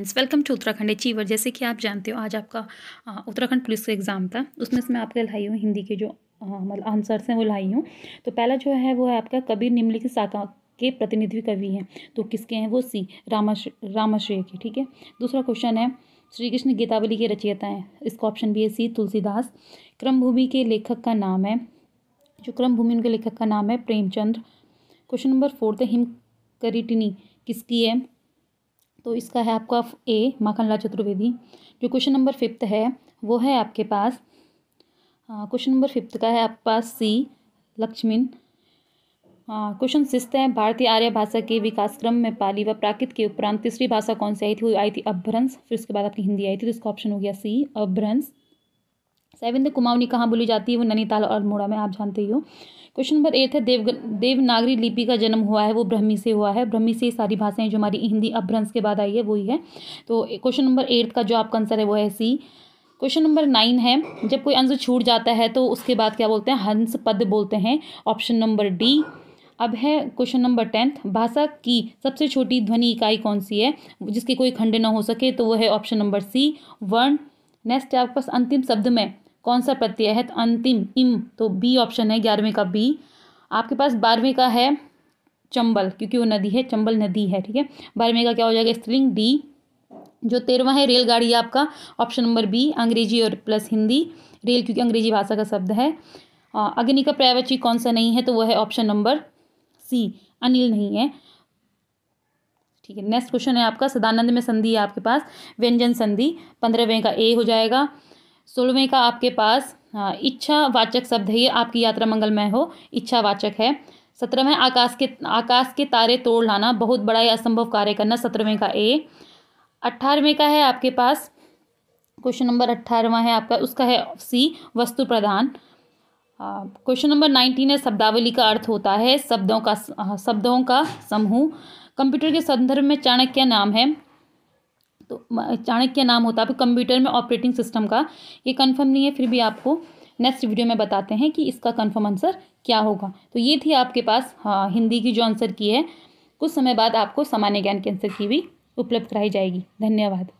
welcome to Uttarakhand achiever जैसे कि आप जानते हो आज आपका उत्तराखंड पुलिस का एग्ज़ाम था उसमें से मैं आपके लाई हूँ हिंदी के जो मतलब आंसर्स हैं वो लाई हूँ तो पहला जो है वो है आपका कबीर निम्नलिखित शाखा के प्रतिनिधि कवि हैं तो किसके हैं वो सी रामाश रामाश्रय के ठीक है दूसरा क्वेश्चन है श्री कृष्ण गीतावली के रचयिता हैं इसका ऑप्शन भी है सी तुलसीदास क्रमभूमि के लेखक का नाम है जो क्रमभूमि उनके लेखक का नाम है प्रेमचंद्र क्वेश्चन नंबर फोर्थ है हिम करिटिनी किसकी है तो इसका है आपका ए माखनलाल चतुर्वेदी जो क्वेश्चन नंबर फिफ्थ है वो है आपके पास क्वेश्चन नंबर फिफ्थ का है आपके पास सी लक्ष्मण क्वेश्चन सिक्स है भारतीय आर्य भाषा के विकासक्रम में पाली व प्राकृत के उपरांत तीसरी भाषा कौन सी आई थी वो आई थी अभ्रंश फिर उसके बाद आपकी हिंदी आई थी तो इसका ऑप्शन हो गया सी अभ्रंश सेवन कुमाऊनी कहाँ बोली जाती है वो नैनीताल और अल्मोड़ा में आप जानते ही हो क्वेश्चन नंबर एट है देव देवनागरी लिपि का जन्म हुआ है वो ब्रह्मी से हुआ है ब्रह्मी से सारी भाषाएं जो हमारी हिंदी अभ्रंश के बाद आई है वही है तो क्वेश्चन नंबर एट का जो आपका आंसर है वो है सी क्वेश्चन नंबर नाइन है जब कोई अंश छूट जाता है तो उसके बाद क्या बोलते हैं हंस पद बोलते हैं ऑप्शन नंबर डी अब है क्वेश्चन नंबर टेंथ भाषा की सबसे छोटी ध्वनि इकाई कौन सी है जिसकी कोई खंड ना हो सके तो वो है ऑप्शन नंबर सी वर्ण नेक्स्ट आपके पास अंतिम शब्द में कौन सा प्रत्यय है तो अंतिम इम तो बी ऑप्शन है ग्यारहवें का बी आपके पास बारहवें का है चंबल क्योंकि वो नदी है चंबल नदी है ठीक है बारहवें का क्या हो जाएगा स्त्रीलिंग डी जो तेरहवा है रेलगाड़ी आपका ऑप्शन नंबर बी अंग्रेजी और प्लस हिंदी रेल क्योंकि अंग्रेजी भाषा का शब्द है अग्नि का प्रायवची कौन सा नहीं है तो वो है ऑप्शन नंबर सी अनिल नहीं है ठीक है नेक्स्ट क्वेश्चन है आपका सदानंद में संधि है आपके पास व्यंजन संधि पंद्रहवें का ए हो जाएगा सोलहवें का आपके पास हाँ, इच्छा वाचक शब्द है ये आपकी यात्रा मंगलमय हो इच्छावाचक है सत्रहवें आकाश के आकाश के तारे तोड़ लाना बहुत बड़ा या असंभव कार्य करना सत्रहवें का ए अट्ठारहवें का है आपके पास क्वेश्चन नंबर अट्ठारहवा है आपका उसका है सी वस्तु प्रधान क्वेश्चन नंबर नाइनटीन है शब्दावली का अर्थ होता है शब्दों का शब्दों का समूह कंप्यूटर के संदर्भ में चाणक्य नाम है तो चाणक्य नाम होता है कंप्यूटर में ऑपरेटिंग सिस्टम का ये कन्फर्म नहीं है फिर भी आपको नेक्स्ट वीडियो में बताते हैं कि इसका कन्फर्म आंसर क्या होगा तो ये थी आपके पास हाँ हिंदी की जो आंसर की है कुछ समय बाद आपको सामान्य ज्ञान के आंसर की भी उपलब्ध कराई जाएगी धन्यवाद